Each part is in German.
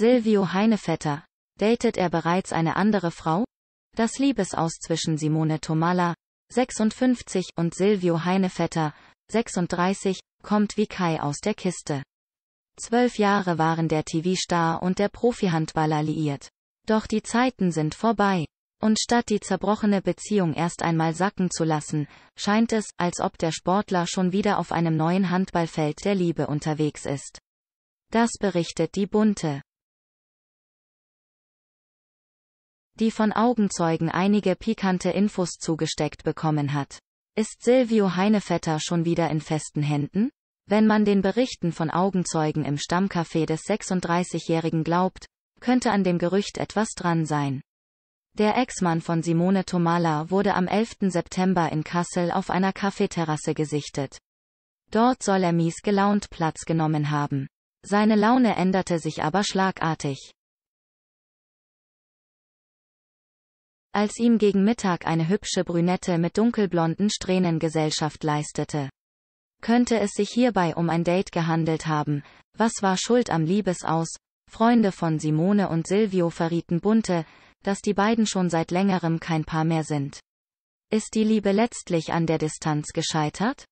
Silvio Heinevetter. Datet er bereits eine andere Frau? Das Liebesaus zwischen Simone Tomala, 56, und Silvio Heinevetter, 36, kommt wie Kai aus der Kiste. Zwölf Jahre waren der TV-Star und der Profi-Handballer liiert. Doch die Zeiten sind vorbei. Und statt die zerbrochene Beziehung erst einmal sacken zu lassen, scheint es, als ob der Sportler schon wieder auf einem neuen Handballfeld der Liebe unterwegs ist. Das berichtet die Bunte. die von Augenzeugen einige pikante Infos zugesteckt bekommen hat. Ist Silvio Heinevetter schon wieder in festen Händen? Wenn man den Berichten von Augenzeugen im Stammcafé des 36-Jährigen glaubt, könnte an dem Gerücht etwas dran sein. Der Ex-Mann von Simone Tomala wurde am 11. September in Kassel auf einer Kaffeeterrasse gesichtet. Dort soll er mies gelaunt Platz genommen haben. Seine Laune änderte sich aber schlagartig. als ihm gegen Mittag eine hübsche Brünette mit dunkelblonden Strähnen Gesellschaft leistete. Könnte es sich hierbei um ein Date gehandelt haben, was war schuld am Liebesaus? Freunde von Simone und Silvio verrieten Bunte, dass die beiden schon seit längerem kein Paar mehr sind. Ist die Liebe letztlich an der Distanz gescheitert?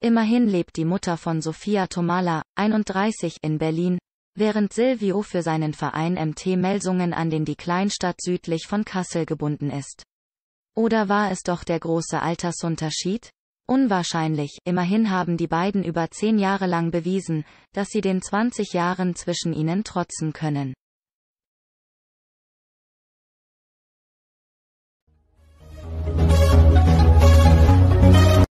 Immerhin lebt die Mutter von Sophia Tomala, 31, in Berlin, Während Silvio für seinen Verein MT Melsungen an den die Kleinstadt südlich von Kassel gebunden ist. Oder war es doch der große Altersunterschied? Unwahrscheinlich, immerhin haben die beiden über zehn Jahre lang bewiesen, dass sie den 20 Jahren zwischen ihnen trotzen können.